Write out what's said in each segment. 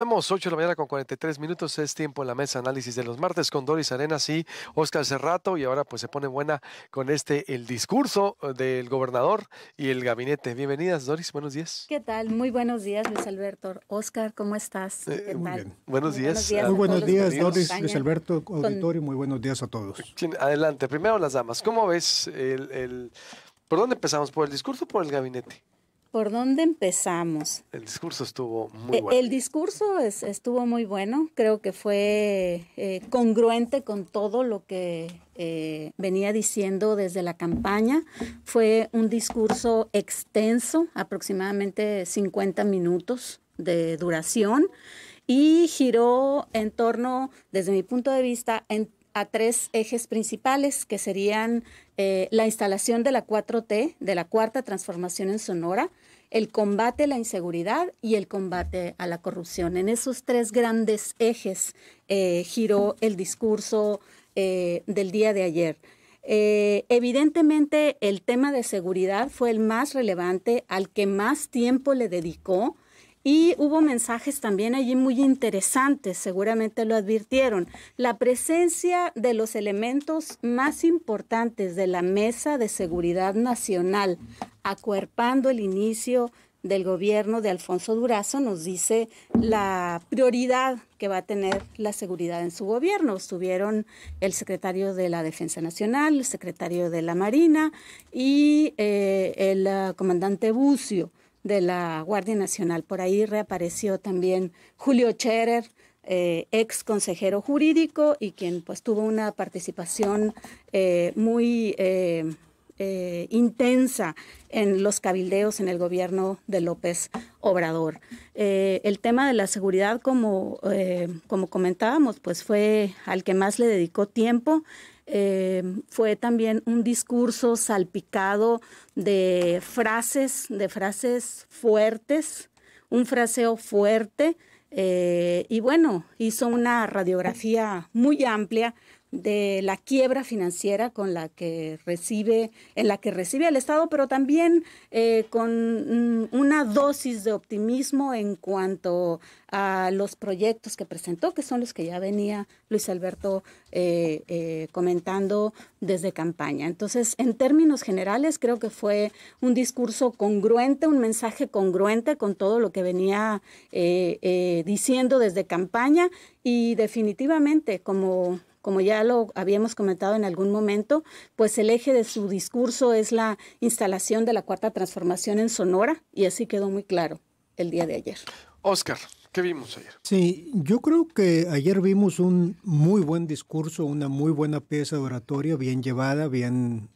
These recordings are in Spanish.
Estamos 8 de la mañana con 43 minutos, es tiempo en la mesa análisis de los martes con Doris Arenas y Oscar Cerrato y ahora pues se pone buena con este el discurso eh, del gobernador y el gabinete. Bienvenidas Doris, buenos días. ¿Qué tal? Muy buenos días Luis Alberto. Oscar, ¿cómo estás? Eh, muy bien. Buenos días. muy buenos días Doris, Luis Alberto, auditorio, muy buenos días a todos. Adelante, primero las damas, ¿cómo ves el, el... ¿Por dónde empezamos? ¿Por el discurso o por el gabinete? ¿Por dónde empezamos? El discurso estuvo muy eh, bueno. El discurso estuvo muy bueno, creo que fue eh, congruente con todo lo que eh, venía diciendo desde la campaña. Fue un discurso extenso, aproximadamente 50 minutos de duración, y giró en torno, desde mi punto de vista, en a tres ejes principales, que serían eh, la instalación de la 4T, de la cuarta transformación en Sonora, el combate a la inseguridad y el combate a la corrupción. En esos tres grandes ejes eh, giró el discurso eh, del día de ayer. evidentemente el tema de seguridad fue el más relevante, al que más tiempo le dedicó y hubo mensajes también allí muy interesantes, seguramente lo advirtieron. La presencia de los elementos más importantes de la Mesa de Seguridad Nacional, acuerpando el inicio del gobierno de Alfonso Durazo nos dice la prioridad que va a tener la seguridad en su gobierno. Estuvieron el secretario de la Defensa Nacional, el secretario de la Marina y eh, el ah, comandante Bucio de la Guardia Nacional. Por ahí reapareció también Julio Cherer, eh, ex consejero jurídico y quien pues tuvo una participación eh, muy eh, intensa en los cabildeos en el gobierno de López Obrador. el tema de la seguridad, como, como comentábamos, pues fue al que más le dedicó tiempo. Em, fue también un discurso salpicado de frases, de frases fuertes, un fraseo fuerte. Eh, y bueno, hizo una radiografía muy amplia de la quiebra financiera con la que recibe, en la que recibe el Estado, pero también eh, con mm, una dosis de optimismo en cuanto a los proyectos que presentó, que son los que ya venía Luis Alberto eh, eh, comentando desde campaña. Entonces, en términos generales, creo que fue un discurso congruente, un mensaje congruente con todo lo que venía diciendo desde campaña y definitivamente, como como ya lo habíamos comentado en algún momento, pues el eje de su discurso es la instalación de la cuarta transformación en Sonora y así quedó muy claro el día de ayer. Oscar, ¿qué vimos ayer? Sí, yo creo que ayer vimos un muy buen discurso, una muy buena pieza de oratoria, bien llevada, bien,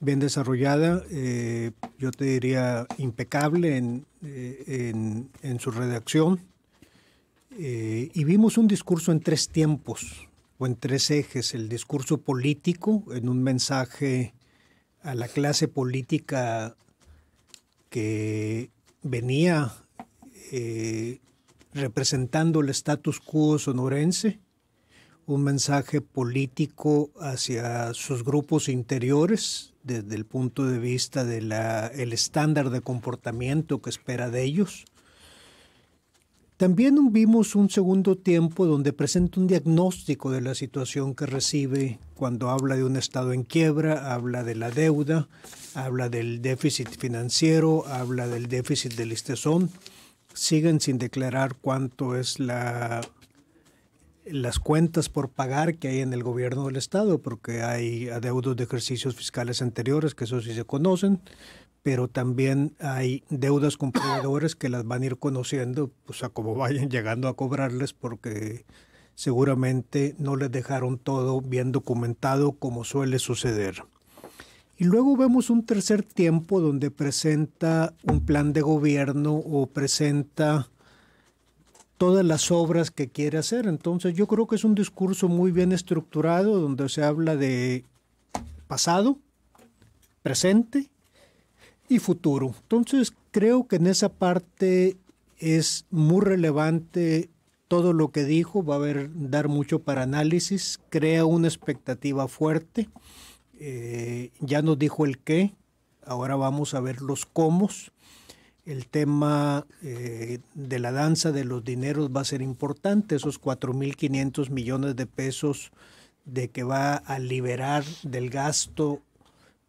bien desarrollada, eh, yo te diría impecable en, eh, su redacción. Eh, y vimos un discurso en tres tiempos, o en tres ejes, el discurso político, en un mensaje a la clase política que venía eh, representando el status quo sonorense, un mensaje político hacia sus grupos interiores desde el punto de vista del el estándar de comportamiento que espera de ellos, también vimos un segundo tiempo donde presenta un diagnóstico de la situación que recibe cuando habla de un Estado en quiebra, habla de la deuda, habla del déficit financiero, habla del déficit del listezón. Siguen sin declarar cuánto es la las cuentas por pagar que hay en el gobierno del Estado, porque hay adeudos de ejercicios fiscales anteriores, que eso sí se conocen pero también hay deudas con proveedores que las van a ir conociendo, o pues, a como vayan llegando a cobrarles, porque seguramente no les dejaron todo bien documentado como suele suceder. Y luego vemos un tercer tiempo donde presenta un plan de gobierno o presenta todas las obras que quiere hacer. Entonces yo creo que es un discurso muy bien estructurado donde se habla de pasado, presente y futuro. Entonces, creo que en esa parte es muy relevante todo lo que dijo, va a haber, dar mucho para análisis, crea una expectativa fuerte. Eh, ya nos dijo el qué, ahora vamos a ver los cómo. El tema eh, de la danza de los dineros va a ser importante, esos 4.500 millones de pesos de que va a liberar del gasto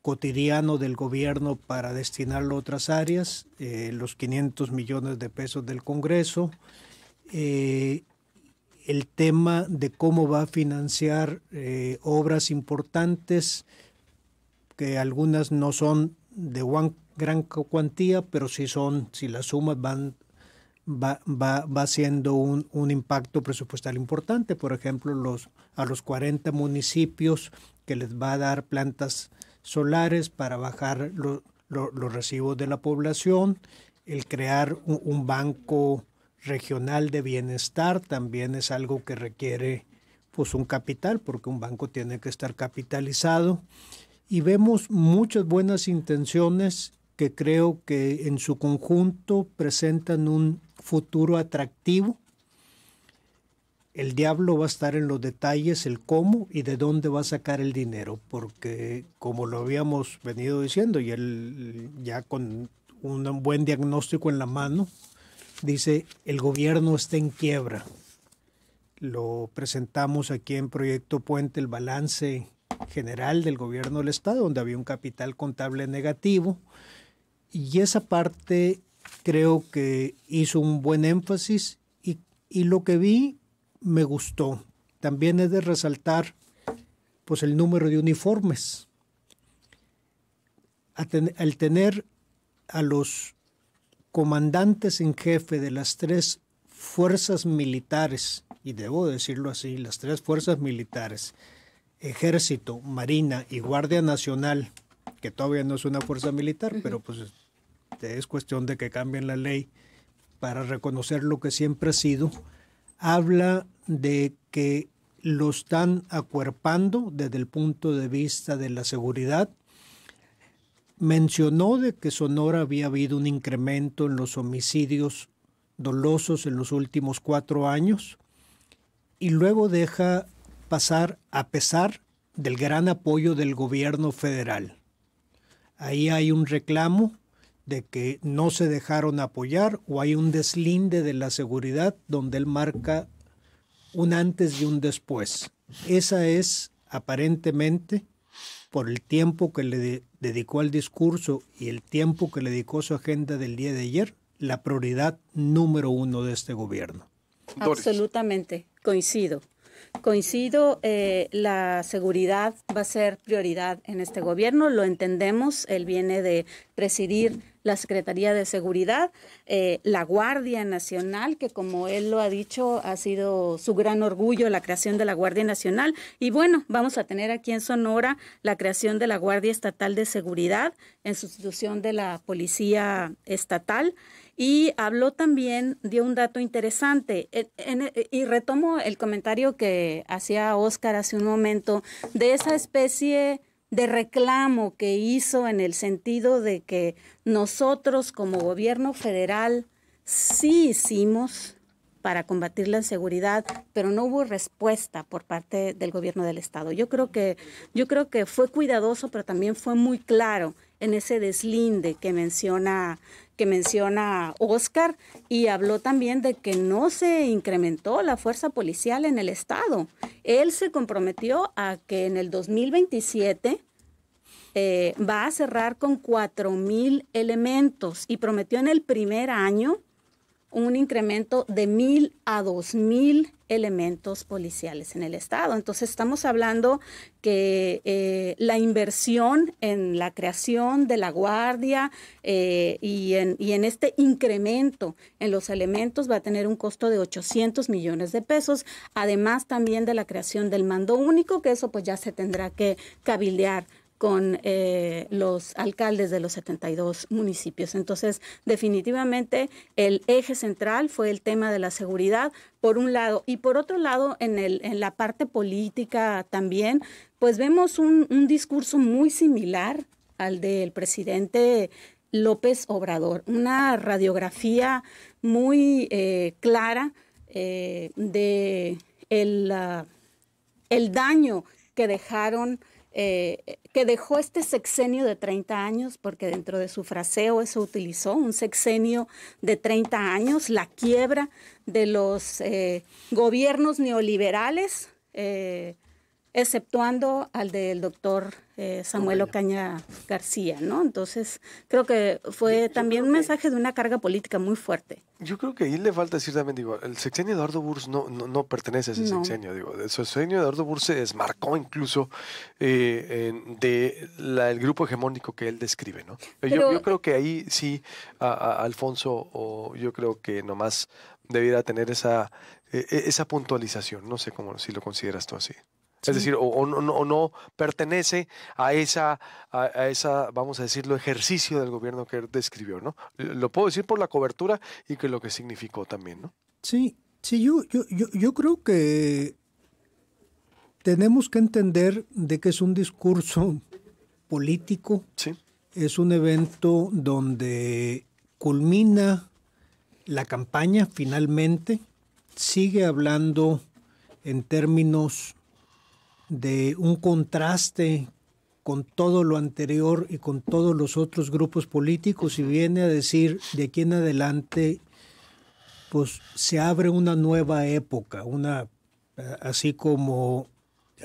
cotidiano del gobierno para destinarlo a otras áreas, eh, los 500 millones de pesos del Congreso, eh, el tema de cómo va a financiar eh, obras importantes, que algunas no son de one, gran cuantía, pero sí son, si las sumas van, va, va, siendo un, impacto presupuestal importante. Por ejemplo, los, a los 40 municipios que les va a dar plantas solares para bajar los recibos de la población, el crear un, un, banco regional de bienestar también es algo que requiere pues un capital, porque un banco tiene que estar capitalizado. Y vemos muchas buenas intenciones que creo que en su conjunto presentan un futuro atractivo el diablo va a estar en los detalles, el cómo y de dónde va a sacar el dinero, porque como lo habíamos venido diciendo, y él ya con un buen diagnóstico en la mano, dice, el gobierno está en quiebra. Lo presentamos aquí en Proyecto Puente, el balance general del gobierno del Estado, donde había un capital contable negativo, y esa parte creo que hizo un buen énfasis. Y, lo que vi me gustó. También es de resaltar pues el número de uniformes. Al tener a los comandantes en jefe de las tres fuerzas militares, y debo decirlo así, las tres fuerzas militares, ejército, marina y guardia nacional, que todavía no es una fuerza militar, pero pues es cuestión de que cambien la ley para reconocer lo que siempre ha sido, habla de que lo están acuerpando desde el punto de vista de la seguridad. Mencionó de que Sonora había habido un incremento en los homicidios dolosos en los últimos cuatro años y luego deja pasar a pesar del gran apoyo del gobierno federal. Ahí hay un reclamo de que no se dejaron apoyar o hay un deslinde de la seguridad donde él marca un antes y un después. Esa es aparentemente por el tiempo que le dedicó al discurso y el tiempo que le dedicó su agenda del día de ayer, la prioridad número uno de este gobierno. Absolutamente, coincido. Coincido, eh, la seguridad va a ser prioridad en este gobierno, lo entendemos, él viene de presidir la Secretaría de Seguridad, eh, la Guardia Nacional, que como él lo ha dicho, ha sido su gran orgullo la creación de la Guardia Nacional. Y bueno, vamos a tener aquí en Sonora la creación de la Guardia Estatal de Seguridad en sustitución de la Policía Estatal. Y habló también, dio un dato interesante, y retomo el comentario que hacía Oscar hace un momento, de esa especie de reclamo que hizo en el sentido de que nosotros como gobierno federal sí hicimos para combatir la inseguridad, pero no hubo respuesta por parte del gobierno del estado. Yo creo que yo creo que fue cuidadoso, pero también fue muy claro en ese deslinde que menciona que menciona Oscar y habló también de que no se incrementó la fuerza policial en el estado. Él se comprometió a que en el 2027 eh, va a cerrar con 4.000 elementos y prometió en el primer año un incremento de 1.000 a 2.000 elementos policiales en el Estado. Entonces estamos hablando que eh, la inversión en la creación de la guardia eh, y, en, este incremento en los elementos va a tener un costo de 800 millones de pesos, además también de la creación del mando único, que eso pues ya se tendrá que cabildear con eh, los alcaldes de los 72 municipios. Entonces, definitivamente el eje central fue el tema de la seguridad, por un lado, y por otro lado, en, el, en la parte política también, pues vemos un, discurso muy similar al del presidente López Obrador, una radiografía muy eh, clara eh, de el, ah, el daño que dejaron eh, eh, que dejó este sexenio de 30 años, porque dentro de su fraseo eso utilizó, un sexenio de 30 años, la quiebra de los eh, gobiernos neoliberales exceptuando al del doctor Samuelo eh, Samuel Ocaña García, ¿no? Entonces, creo que fue también un mensaje de una carga política muy fuerte. Yo creo que ahí le falta decir también, digo, el sexenio de Eduardo Burs no, no, pertenece a ese sexenio, digo, el sexenio de Eduardo Burs se desmarcó incluso eh, de el grupo hegemónico que él describe, ¿no? yo, creo que ahí sí, Alfonso, yo creo que nomás debiera tener esa, e, e, esa puntualización, no sé cómo, si lo consideras tú así. Es decir, o, no, pertenece a esa, a, esa, vamos a decirlo, ejercicio del gobierno que él describió, ¿no? Lo puedo decir por la cobertura y que lo que significó también, ¿no? Sí, sí, yo, yo, creo que tenemos que entender de que es un discurso político. Es un evento donde culmina la campaña finalmente, sigue hablando en términos de un contraste con todo lo anterior y con todos los otros grupos políticos y viene a decir de aquí en adelante pues se abre una nueva época, una eh, así como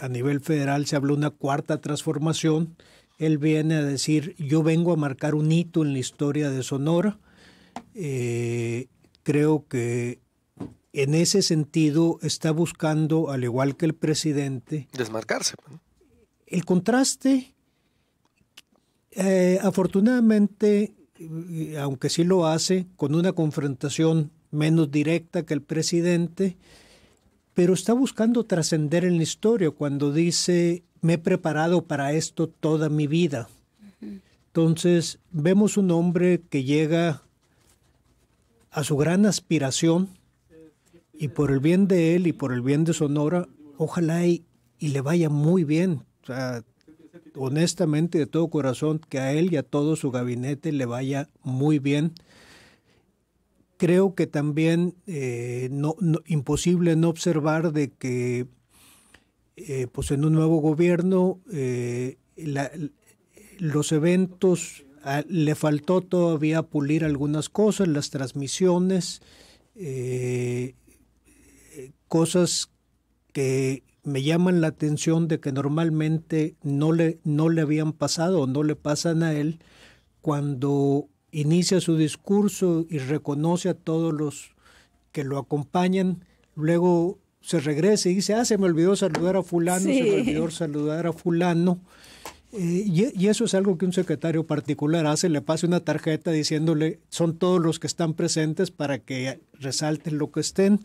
a nivel federal se habló una cuarta transformación, él viene a decir yo vengo a marcar un hito en la historia de Sonora. Eh, creo que en ese sentido está buscando, al igual que el presidente, desmarcarse. El contraste, eh, afortunadamente, eh, aunque sí lo hace, con una confrontación menos directa que el presidente, pero está buscando trascender en la historia cuando dice, me he preparado para esto toda mi vida. Entonces, vemos un hombre que llega a su gran aspiración, y por el bien de él y por el bien de Sonora, ojalá y, le vaya muy bien. honestamente, de todo corazón, que a él y a todo su gabinete le vaya muy bien. Creo que también eh, no, imposible no observar de que eh, pues en un nuevo gobierno eh, los eventos le faltó todavía pulir algunas cosas, las transmisiones, cosas que me llaman la atención de que normalmente no le, no le habían pasado o no le pasan a él cuando inicia su discurso y reconoce a todos los que lo acompañan, luego se regresa y dice, ah, se me olvidó saludar a fulano, se me olvidó saludar a fulano. Eh, y, eso es algo que un secretario particular hace, le pasa una tarjeta diciéndole, son todos los que están presentes para que resalten lo que estén.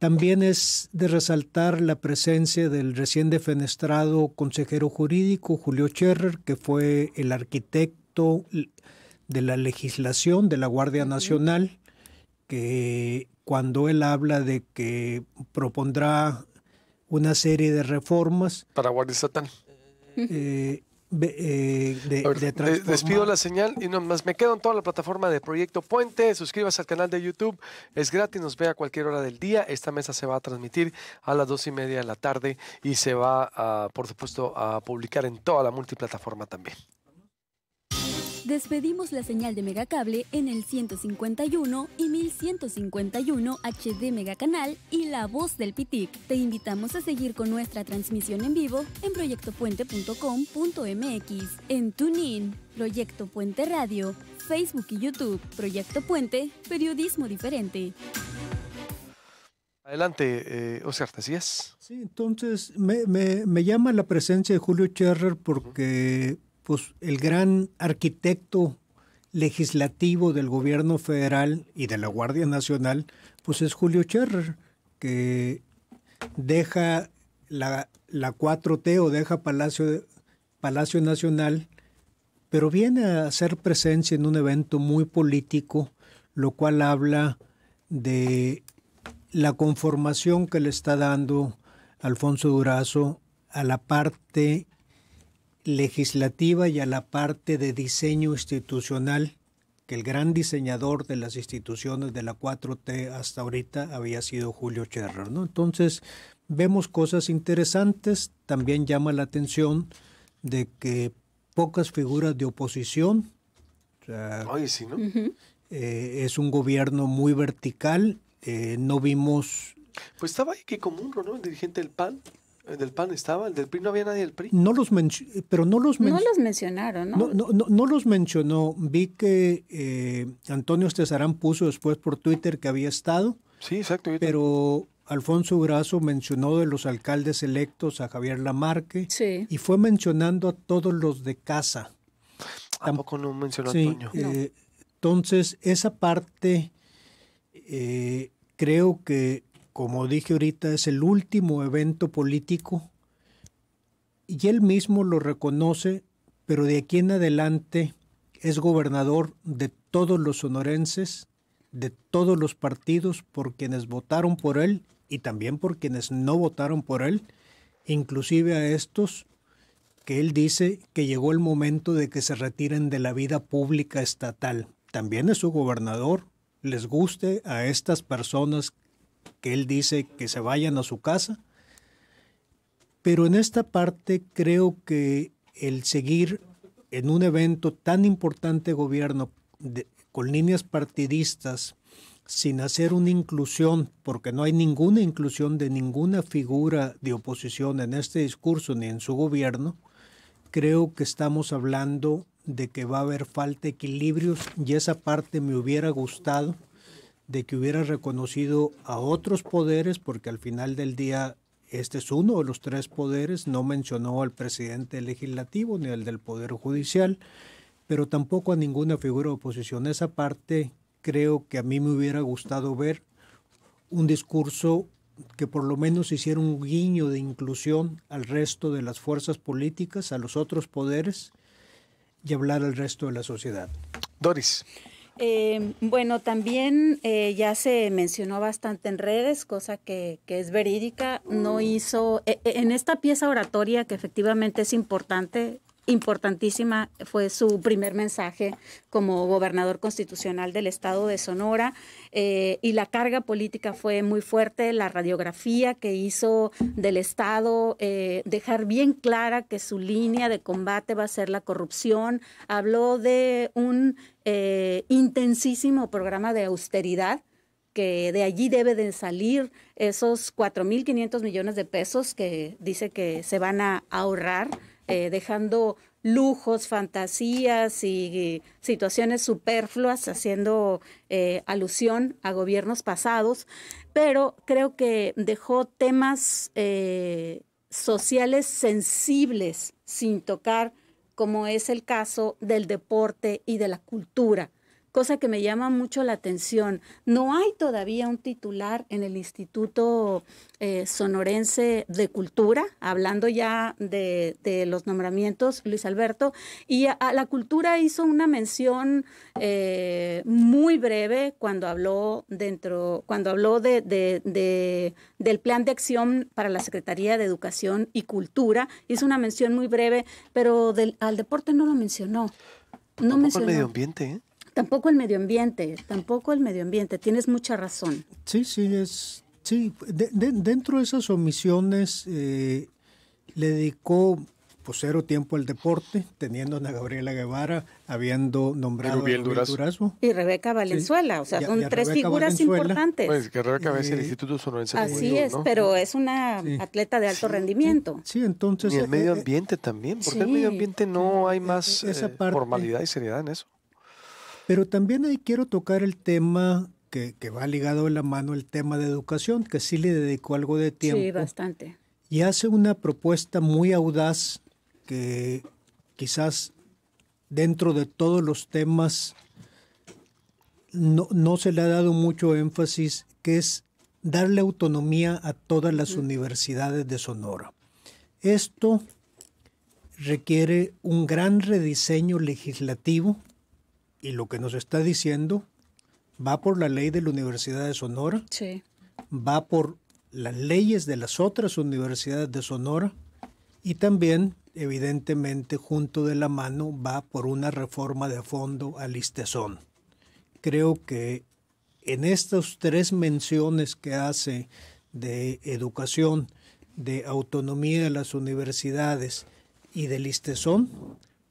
También es de resaltar la presencia del recién defenestrado consejero jurídico Julio Cherrer, que fue el arquitecto de la legislación de la Guardia Nacional, que cuando él habla de que propondrá una serie de reformas. Para Guardia Estatal. Eh, eh, despido la señal y nomás me quedo en toda la plataforma de Proyecto Puente. Suscríbase al canal de YouTube, es gratis, nos ve a cualquier hora del día. Esta mesa se va a transmitir a las dos y media de la tarde y se va, por supuesto, a publicar en toda la multiplataforma también. Despedimos la señal de Megacable en el 151 y 1151 HD Megacanal y La Voz del Pitic. Te invitamos a seguir con nuestra transmisión en vivo en proyectopuente.com.mx, en TuneIn, Proyecto Puente Radio, Facebook y YouTube. Proyecto Puente, periodismo diferente. Adelante, eh, Oscar, Sí, entonces me, llama la presencia de Julio Cherrer porque... Pues, el gran arquitecto legislativo del gobierno federal y de la Guardia Nacional, pues es Julio Cherrer, que deja la, 4T o deja Palacio, Palacio Nacional, pero viene a hacer presencia en un evento muy político, lo cual habla de la conformación que le está dando Alfonso Durazo a la parte legislativa y a la parte de diseño institucional que el gran diseñador de las instituciones de la 4T hasta ahorita había sido Julio Cherrer. ¿no? Entonces, vemos cosas interesantes, también llama la atención de que pocas figuras de oposición, sí, ¿no? Eh, es un gobierno muy vertical, eh, no vimos... Pues estaba ahí que un ¿no? dirigente del PAN. ¿El del PAN estaba? ¿El del PRI? ¿No había nadie del PRI? No los pero no los, mencionaron, ¿no? No, los mencionó. Vi que eh, Antonio Estezarán puso después por Twitter que había estado. Sí, exacto. Pero Alfonso Brazo mencionó de los alcaldes electos a Javier Lamarque. Sí. Y fue mencionando a todos los de casa. Tampoco no mencionó a Antonio. Eh, entonces, esa parte eh, creo que como dije ahorita, es el último evento político y él mismo lo reconoce, pero de aquí en adelante es gobernador de todos los sonorenses, de todos los partidos por quienes votaron por él y también por quienes no votaron por él, inclusive a estos que él dice que llegó el momento de que se retiren de la vida pública estatal. También es su gobernador, les guste a estas personas que él dice que se vayan a su casa. Pero en esta parte creo que el seguir en un evento tan importante gobierno con líneas partidistas, sin hacer una inclusión, porque no hay ninguna inclusión de ninguna figura de oposición en este discurso ni en su gobierno, creo que estamos hablando de que va a haber falta de equilibrios y esa parte me hubiera gustado de que hubiera reconocido a otros poderes, porque al final del día este es uno de los tres poderes, no mencionó al presidente legislativo ni al del Poder Judicial, pero tampoco a ninguna figura de oposición. Esa parte creo que a mí me hubiera gustado ver un discurso que por lo menos hiciera un guiño de inclusión al resto de las fuerzas políticas, a los otros poderes y hablar al resto de la sociedad. Doris. Eh, bueno, también eh, ya se mencionó bastante en redes, cosa que, es verídica. No hizo, eh, en esta pieza oratoria que efectivamente es importante, importantísima fue su primer mensaje como gobernador constitucional del estado de Sonora eh, y la carga política fue muy fuerte, la radiografía que hizo del estado, eh, dejar bien clara que su línea de combate va a ser la corrupción, habló de un eh, intensísimo programa de austeridad que de allí deben salir esos 4.500 millones de pesos que dice que se van a ahorrar eh, dejando lujos, fantasías y, situaciones superfluas, haciendo eh, alusión a gobiernos pasados, pero creo que dejó temas eh, sociales sensibles sin tocar, como es el caso del deporte y de la cultura cosa que me llama mucho la atención. No hay todavía un titular en el Instituto eh, Sonorense de Cultura, hablando ya de, los nombramientos, Luis Alberto, y a, la cultura hizo una mención eh, muy breve cuando habló dentro, cuando habló de, del plan de acción para la Secretaría de Educación y Cultura, hizo una mención muy breve, pero al deporte no lo mencionó. No mencionó. medio ambiente, ¿eh? Tampoco el medio ambiente, tampoco el medio ambiente, tienes mucha razón. Sí, sí, es, sí, dentro de esas omisiones eh, le dedicó pues, cero tiempo al deporte, teniendo a Gabriela Guevara, habiendo nombrado a Y Rebeca Valenzuela, o sea, son tres figuras importantes. Pues que Rebeca es el Instituto Sonorense. Así es, pero es una atleta de alto rendimiento. Sí, entonces... Y el eh, medio eh, ambiente también, porque el medio ambiente no hay más e-, e-, formalidad y seriedad en eso. Pero también ahí quiero tocar el tema que, va ligado de la mano, el tema de educación, que sí le dedicó algo de tiempo. Sí, bastante. Y hace una propuesta muy audaz que quizás dentro de todos los temas no, se le ha dado mucho énfasis, que es darle autonomía a todas las universidades de Sonora. Esto requiere un gran rediseño legislativo y lo que nos está diciendo va por la ley de la Universidad de Sonora, va por las leyes de las otras universidades de Sonora y también, evidentemente, junto de la mano va por una reforma de fondo al Listezón. Creo que en estas tres menciones que hace de educación, de autonomía de las universidades y de Listezón,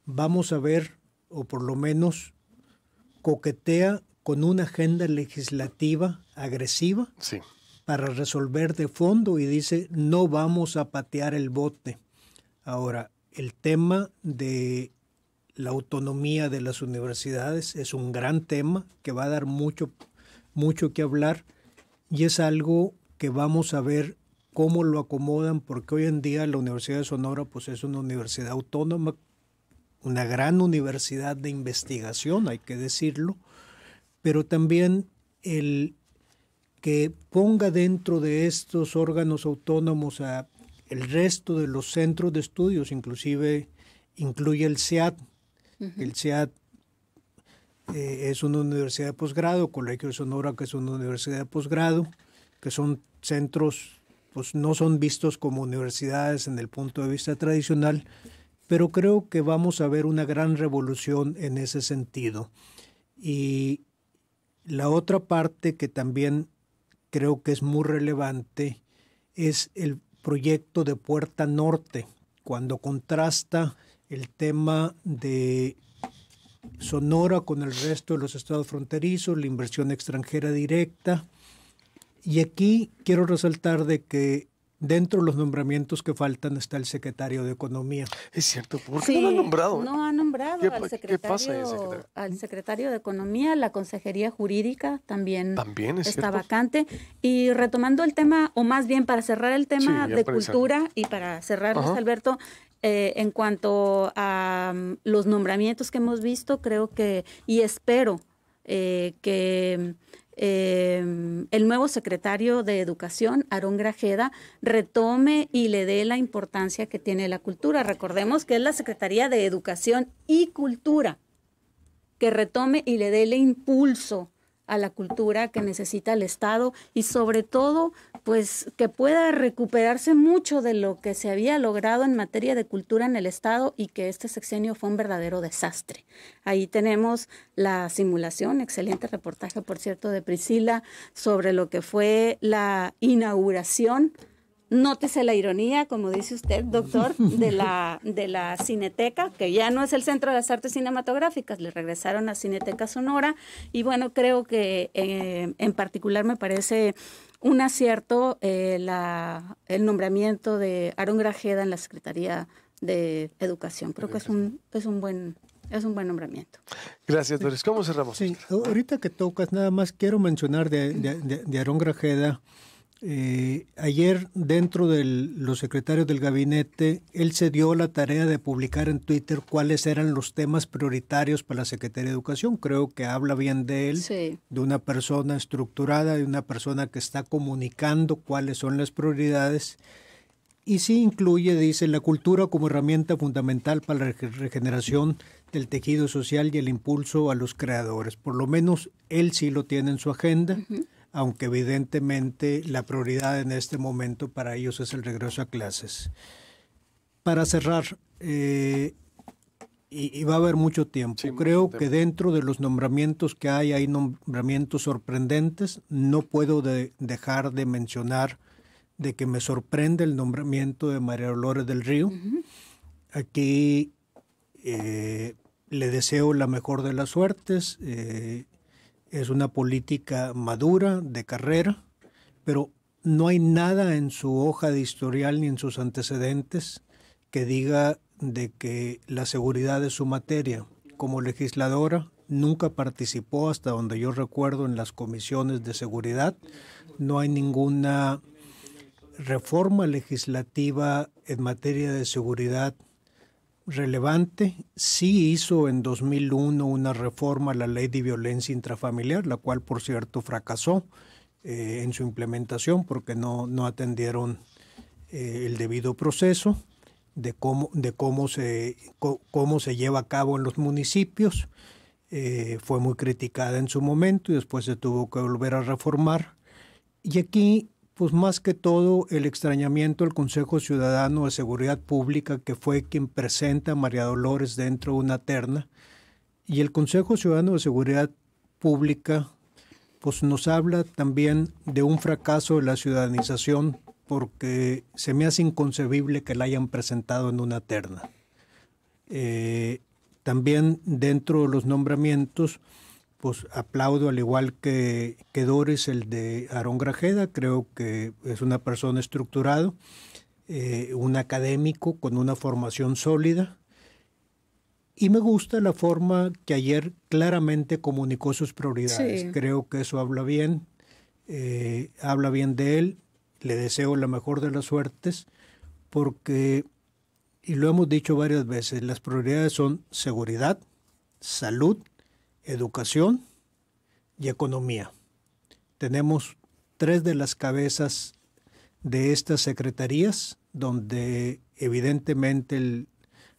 vamos a ver, o por lo menos coquetea con una agenda legislativa agresiva para resolver de fondo y dice no vamos a patear el bote. Ahora, el tema de la autonomía de las universidades es un gran tema que va a dar mucho, mucho que hablar y es algo que vamos a ver cómo lo acomodan, porque hoy en día la Universidad de Sonora pues, es una universidad autónoma una gran universidad de investigación, hay que decirlo, pero también el que ponga dentro de estos órganos autónomos a el resto de los centros de estudios, inclusive incluye el Ciat El Ciat eh, es una universidad de posgrado, Colegio de Sonora que es una universidad de posgrado, que son centros, pues no son vistos como universidades en el punto de vista tradicional, pero creo que vamos a ver una gran revolución en ese sentido. Y la otra parte que también creo que es muy relevante es el proyecto de Puerta Norte, cuando contrasta el tema de Sonora con el resto de los estados fronterizos, la inversión extranjera directa. Y aquí quiero resaltar de que Dentro de los nombramientos que faltan está el secretario de Economía. Es cierto, ¿por qué no ha nombrado? No ha nombrado al, secretario, al secretario de Economía, la Consejería Jurídica también, está vacante. Y retomando el tema, o más bien para cerrar el tema de cultura y para cerrar, Alberto, eh, en cuanto a mm, los nombramientos que hemos visto, creo que, y espero eh, que mm, Em, el nuevo secretario de Educación, Aarón Grajeda, retome y le dé la importancia que tiene la cultura. Recordemos que es la Secretaría de Educación y Cultura que retome y le dé el impulso a la cultura que necesita el Estado y sobre todo, pues que pueda recuperarse mucho de lo que se había logrado en materia de cultura en el Estado y que este sexenio fue un verdadero desastre. Ahí tenemos la simulación, excelente reportaje, por cierto, de Priscila sobre lo que fue la inauguración Nótese la ironía, como dice usted, doctor, de la, de la Cineteca, que ya no es el Centro de las Artes Cinematográficas, le regresaron a Cineteca Sonora y bueno, creo que eh, en particular me parece un acierto eh, el nombramiento de Aaron Grajeda en la Secretaría de Educación. Creo que es un, es un buen es un buen nombramiento. Gracias, Doris. ¿Cómo cerramos? ahorita que tocas, nada más quiero mencionar de, de, de Aarón Grajeda eh, ayer, dentro de los secretarios del gabinete, él se dio la tarea de publicar en Twitter cuáles eran los temas prioritarios para la Secretaría de Educación. Creo que habla bien de él, de una persona estructurada, de una persona que está comunicando cuáles son las prioridades. Y sí incluye, dice, la cultura como herramienta fundamental para la regeneración del tejido social y el impulso a los creadores. Por lo menos él sí lo tiene en su agenda aunque evidentemente la prioridad en este momento para ellos es el regreso a clases. Para cerrar, eh, y, va a haber mucho tiempo, creo que dentro de los nombramientos que hay, hay nombramientos sorprendentes. No puedo dejar de mencionar de que me sorprende el nombramiento de María Dolores del Río. Aquí eh, le deseo la mejor de las suertes. Eh, es una política madura, de carrera, pero no hay nada en su hoja de historial ni en sus antecedentes que diga de que la seguridad es su materia. Como legisladora, nunca participó, hasta donde yo recuerdo, en las comisiones de seguridad. No hay ninguna reforma legislativa en materia de seguridad relevante. Sí hizo en 2001 una reforma a la ley de violencia intrafamiliar, la cual por cierto fracasó eh, en su implementación porque no, no atendieron eh, el debido proceso de cómo, de cómo, se, cómo se lleva a cabo en los municipios. Eh, fue muy criticada en su momento y después se tuvo que volver a reformar. Y aquí pues más que todo el extrañamiento al Consejo Ciudadano de Seguridad Pública, que fue quien presenta a María Dolores dentro de una terna. Y el Consejo Ciudadano de Seguridad Pública, pues nos habla también de un fracaso de la ciudadanización, porque se me hace inconcebible que la hayan presentado en una terna. Eh, también dentro de los nombramientos, pues aplaudo al igual que, que Doris el de Aarón Grajeda, creo que es una persona estructurado, eh, un académico con una formación sólida. Y me gusta la forma que ayer claramente comunicó sus prioridades. Creo que eso habla bien, eh, habla bien de él. Le deseo la mejor de las suertes porque, y lo hemos dicho varias veces, las prioridades son seguridad, salud educación y economía. Tenemos tres de las cabezas de estas secretarías donde evidentemente el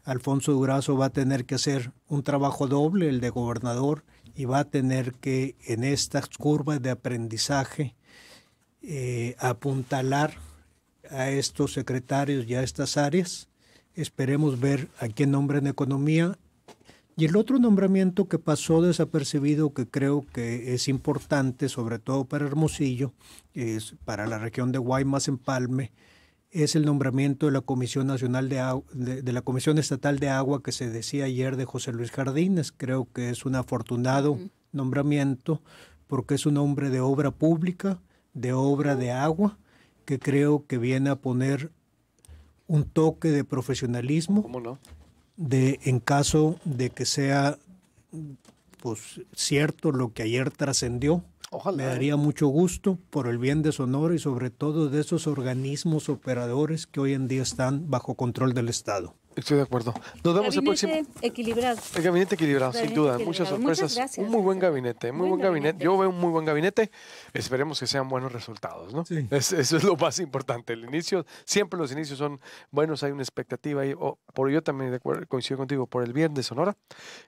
Alfonso Durazo va a tener que hacer un trabajo doble, el de gobernador, y va a tener que en estas curvas de aprendizaje eh, apuntalar a estos secretarios y a estas áreas. Esperemos ver a quién nombren en economía y el otro nombramiento que pasó desapercibido, que creo que es importante, sobre todo para Hermosillo, es para la región de Guaymas Empalme, es el nombramiento de la Comisión Nacional de, de, de, la Comisión Estatal de Agua que se decía ayer de José Luis Jardines. Creo que es un afortunado nombramiento porque es un hombre de obra pública, de obra de agua, que creo que viene a poner un toque de profesionalismo. ¿Cómo no? de en caso de que sea pues cierto lo que ayer trascendió. Me ¿eh? daría mucho gusto por el bien de Sonora y sobre todo de esos organismos operadores que hoy en día están bajo control del Estado. Estoy de acuerdo. Nos vemos el próximo. equilibrado. El gabinete equilibrado, sin duda. Muchas sorpresas. Un muy buen gabinete, muy buen, gabinete. Yo veo un muy buen gabinete. Esperemos que sean buenos resultados, ¿no? eso es lo más importante. El inicio, siempre los inicios son buenos, hay una expectativa. Y, por yo también de acuerdo, coincido contigo, por el bien de Sonora,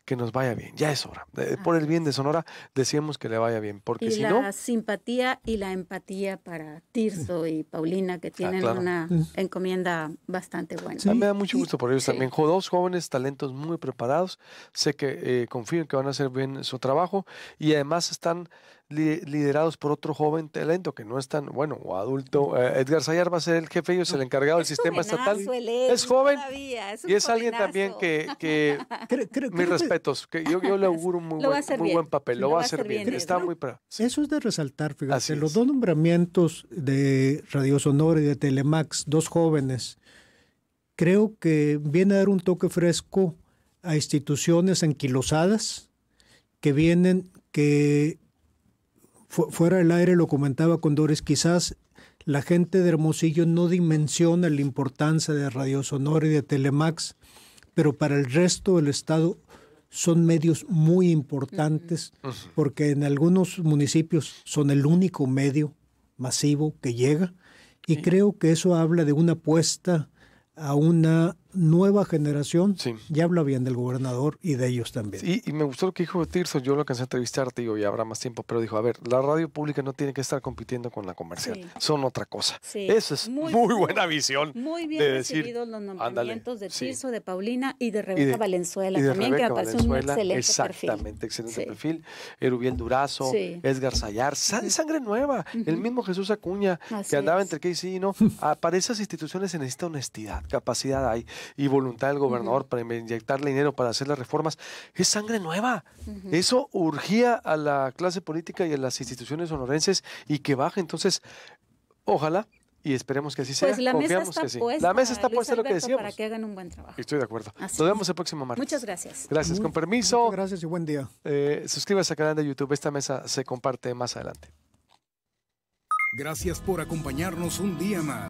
que nos vaya bien. Ya es hora. Eh, por el bien de Sonora, decíamos que le vaya bien. Porque y la simpatía y la empatía para Tirso y Paulina, que ah, tienen una encomienda bastante buena. me da mucho gusto por ellos pues, también, dos jóvenes talentos muy preparados. Sé que eh, confío en que van a hacer bien su trabajo y además están liderados por otro joven talento que no es tan bueno o adulto. Eh, Edgar Sayar va a ser el jefe, ellos el encargado del sistema estatal. es joven y es alguien también que, mis respetos, que yo, le auguro un muy, buen, papel, lo, va, a hacer bien, está muy Eso es de resaltar, fíjate, los dos nombramientos de Radio Sonora y de Telemax, dos jóvenes creo que viene a dar un toque fresco a instituciones enquilosadas que vienen, que fuera del aire lo comentaba Condores, quizás la gente de Hermosillo no dimensiona la importancia de Radio Sonora y de Telemax, pero para el resto del estado son medios muy importantes porque en algunos municipios son el único medio masivo que llega y creo que eso habla de una apuesta a una nueva generación ya habla bien del gobernador y de ellos también. y me gustó lo que dijo Tirso, yo lo cansé a entrevistar, y habrá más tiempo, pero dijo, a ver, la radio pública no tiene que estar compitiendo con la comercial, son otra cosa. Eso es muy, buena visión. Muy bien de recibidos decir, los nombramientos de Tirso, de Paulina y de Rebeca Valenzuela también, que aparece un excelente Exactamente, perfil. excelente perfil. Erubiel Durazo, Edgar Sayar, sangre nueva, el mismo Jesús Acuña, que andaba entre que y sí, ¿no? Ah, para esas instituciones se necesita honestidad, capacidad hay y voluntad del gobernador para inyectarle dinero para hacer las reformas, es sangre nueva. Eso urgía a la clase política y a las instituciones sonorenses y que baje. Entonces, ojalá y esperemos que así pues sea. Pues la mesa está que sí. puesta. La mesa está puesta, Para que hagan un buen trabajo. Estoy de acuerdo. Nos vemos el próximo martes. Muchas gracias. Gracias, con permiso. gracias y buen día. Eh, suscríbase al canal de YouTube. Esta mesa se comparte más adelante. Gracias por acompañarnos un día más.